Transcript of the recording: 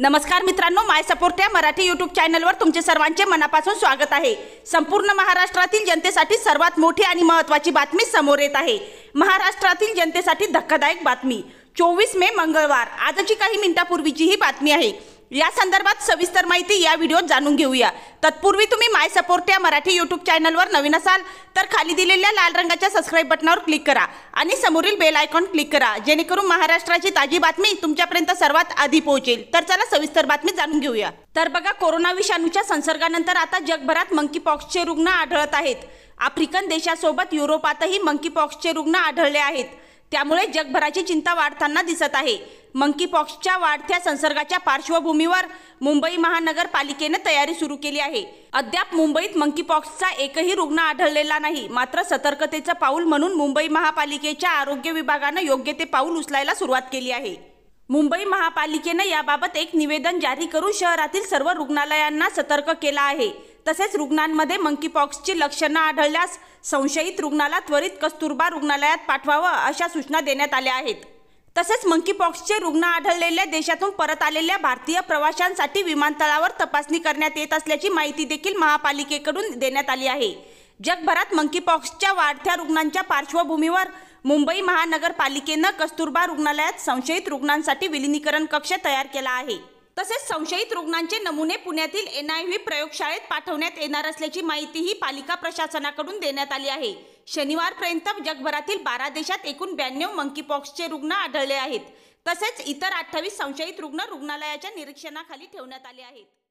नमस्कार मित्रांनो माय सपोर्ट या मराठी यूट्यूब चॅनलवर तुमचे सर्वांचे मनापासून स्वागत आहे संपूर्ण महाराष्ट्रातील जनतेसाठी सर्वात मोठी आणि महत्त्वाची बातमी समोर येत आहे महाराष्ट्रातील जनतेसाठी धक्कादायक बातमी चोवीस मे मंगळवार आजची काही मिनिटापूर्वीची ही बातमी आहे या संदर्भात सविस्तर माहिती या व्हिडिओत जाणून घेऊया तत्पूर्वी तुम्ही माय सपोर्ट या मराठी यूट्यूब चॅनलवर नवीन असाल तर खाली दिलेल्या लाल रंगाच्या सबस्क्राईब बटनावर क्लिक करा आणि समोरील बेल आयकॉन क्लिक करा जेणेकरून महाराष्ट्राची ताजी बातमी तुमच्यापर्यंत सर्वात आधी पोहोचेल तर चला सविस्तर बातमी जाणून घेऊया तर बघा कोरोना विषाणूच्या संसर्गानंतर आता जगभरात मंकीपॉक्सचे रुग्ण आढळत आहेत आफ्रिकन देशासोबत युरोपातही मंकीपॉक्सचे रुग्ण आढळले आहेत त्यामुळे जगभराची चिंता वाढताना दिसत आहे मंकीपॉक्सच्या वाढत्या संसर्गाच्या पार्श्वभूमीवर मुंबई महानगरपालिकेने तयारी सुरू केली आहे अद्याप मुंबईत मंकीपॉक्सचा एकही रुग्ण आढळलेला नाही मात्र सतर्कतेचं पाऊल म्हणून मुंबई महापालिकेच्या आरोग्य विभागानं योग्य ते पाऊल उचलायला सुरुवात केली आहे मुंबई महापालिकेनं याबाबत एक निवेदन जारी करून शहरातील सर्व रुग्णालयांना सतर्क केला आहे तसेच रुग्णांमध्ये मंकीपॉक्सची लक्षणं आढळल्यास संशयित रुग्णाला त्वरित कस्तुरबा रुग्णालयात पाठवावं अशा सूचना देण्यात आल्या आहेत तसेच मंकीपॉक्सचे रुग्ण आढळलेल्या देशातून परत आलेल्या भारतीय प्रवाशांसाठी विमानतळावर तपासणी करण्यात येत असल्याची माहिती देखील महापालिकेकडून देण्यात आली आहे जगभरात मंकीपॉक्सच्या वाढत्या रुग्णांच्या पार्श्वभूमीवर मुंबई महानगरपालिकेनं कस्तुरबा रुग्णालयात संशयित रुग्णांसाठी विलिनीकरण कक्ष तयार केला आहे तसेच संशयित रुग्णांचे नमुने पुण्यातील एन आय व्ही प्रयोगशाळेत पाठवण्यात येणार असल्याची माहितीही पालिका प्रशासनाकडून देण्यात आली आहे शनिवारपर्यंत जगभरातील बारा देशात एकूण ब्याण्णव मंकीपॉक्सचे रुग्ण आढळले आहेत तसेच इतर अठ्ठावीस संशयित रुग्ण रुग्णालयाच्या निरीक्षणाखाली ठेवण्यात आले आहेत